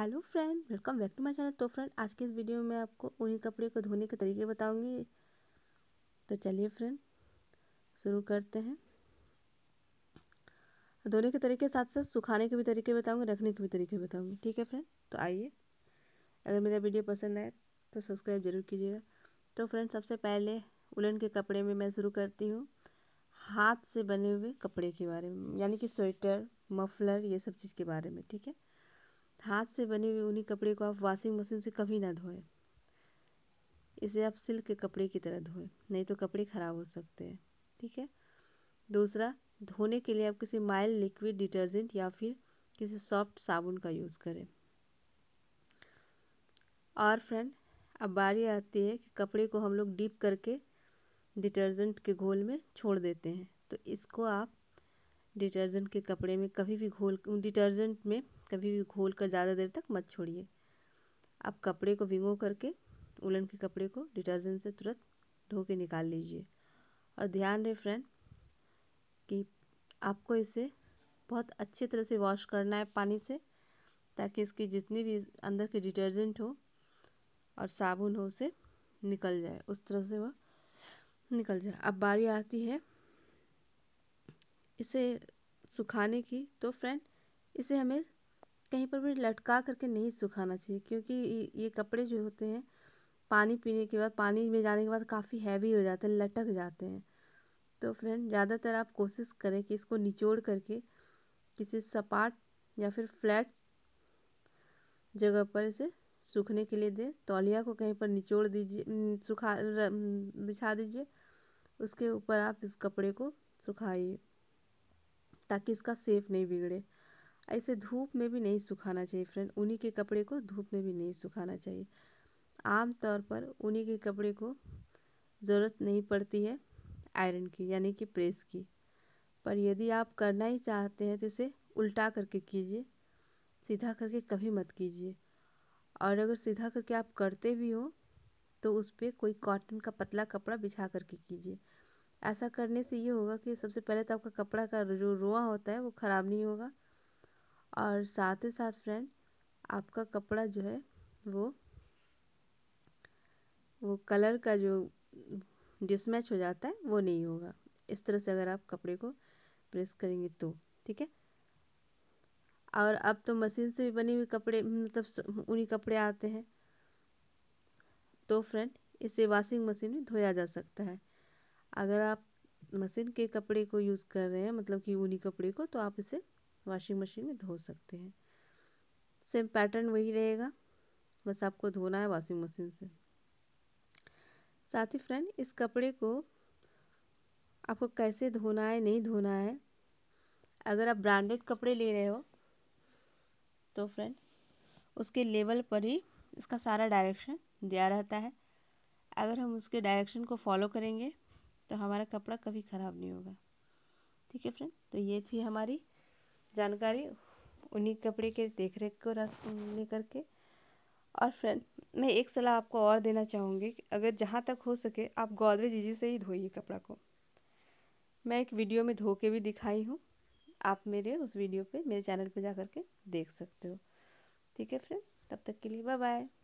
hello friend welcome back to my channel तो friend आज के इस वीडियो में आपको ऊनी कपड़े को धोने के तरीके बताऊंगी तो चलिए फ्रेंड शुरू करते हैं धोने के तरीके साथ साथ सुखाने के भी तरीके बताऊंगी रखने के भी तरीके बताऊंगी ठीक है फ्रेंड तो आइए अगर मेरा वीडियो पसंद आए तो सब्सक्राइब ज़रूर कीजिएगा तो फ्रेंड सबसे पहले उलन के कपड़े में मैं शुरू करती हूँ हाथ से बने हुए कपड़े के बारे में यानी कि स्वेटर मफलर ये सब चीज़ के बारे में ठीक है हाथ से बने हुए ऊनी कपड़े को आप वॉशिंग मशीन से कभी ना धोएं इसे आप सिल्क के कपड़े की तरह धोएं नहीं तो कपड़े ख़राब हो सकते हैं ठीक है दूसरा धोने के लिए आप किसी माइल्ड लिक्विड डिटर्जेंट या फिर किसी सॉफ्ट साबुन का यूज़ करें और फ्रेंड अब बारी आती है कि कपड़े को हम लोग डीप करके डिटर्जेंट के घोल में छोड़ देते हैं तो इसको आप डिटर्जेंट के कपड़े में कभी भी घोल डिटर्जेंट में कभी भी घोल कर ज़्यादा देर तक मत छोड़िए आप कपड़े को भिगो करके उलन के कपड़े को डिटर्जेंट से तुरंत धो के निकाल लीजिए और ध्यान रहे फ्रेंड कि आपको इसे बहुत अच्छी तरह से वॉश करना है पानी से ताकि इसकी जितनी भी अंदर के डिटर्जेंट हो और साबुन हो उसे निकल जाए उस तरह से वह निकल जाए अब बारी आती है इसे सुखाने की तो फ्रेंड इसे हमें कहीं पर भी लटका करके नहीं सुखाना चाहिए क्योंकि ये कपड़े जो होते हैं पानी पीने के बाद पानी में जाने के बाद काफ़ी हैवी हो जाते हैं लटक जाते हैं तो फ्रेंड ज़्यादातर आप कोशिश करें कि इसको निचोड़ करके किसी सपाट या फिर फ्लैट जगह पर इसे सूखने के लिए दें तौलिया को कहीं पर निचोड़ दीजिए सुखा बिछा दीजिए उसके ऊपर आप इस कपड़े को सुखाइए ताकि इसका सेप नहीं बिगड़े ऐसे धूप में भी नहीं सुखाना चाहिए फ्रेंड उन्हीं के कपड़े को धूप में भी नहीं सुखाना चाहिए आम तौर पर उन्हीं के कपड़े को ज़रूरत नहीं पड़ती है आयरन की यानी कि प्रेस की पर यदि आप करना ही चाहते हैं तो इसे उल्टा करके कीजिए सीधा करके कभी मत कीजिए और अगर सीधा करके आप करते भी हो तो उस पर कोई कॉटन का पतला कपड़ा बिछा करके कीजिए ऐसा करने से ये होगा कि सबसे पहले तो आपका कपड़ा का जो रुआ होता है वो ख़राब नहीं होगा और साथ ही साथ फ्रेंड आपका कपड़ा जो है वो वो कलर का जो डिसमैच हो जाता है वो नहीं होगा इस तरह से अगर आप कपड़े को प्रेस करेंगे तो ठीक है और अब तो मशीन से भी बने हुए कपड़े मतलब उन्हीं कपड़े आते हैं तो फ्रेंड इसे वॉशिंग मशीन में धोया जा सकता है अगर आप मशीन के कपड़े को यूज़ कर रहे हैं मतलब कि ऊनी कपड़े को तो आप इसे वॉशिंग मशीन में धो सकते हैं सेम पैटर्न वही रहेगा बस आपको धोना है वॉशिंग मशीन से साथ ही फ्रेंड इस कपड़े को आपको कैसे धोना है नहीं धोना है अगर आप ब्रांडेड कपड़े ले रहे हो तो फ्रेंड उसके लेवल पर ही इसका सारा डायरेक्शन दिया रहता है अगर हम उसके डायरेक्शन को फॉलो करेंगे तो हमारा कपड़ा कभी ख़राब नहीं होगा ठीक है फ्रेंड तो ये थी हमारी जानकारी उन्हीं कपड़े के देख रेख को रख लेकर के और फ्रेंड मैं एक सलाह आपको और देना चाहूँगी कि अगर जहाँ तक हो सके आप गोदरेज जी से ही धोइए कपड़ा को मैं एक वीडियो में धो के भी दिखाई हूँ आप मेरे उस वीडियो पे मेरे चैनल पे जा कर के देख सकते हो ठीक है फ्रेंड तब तक के लिए बाय बाय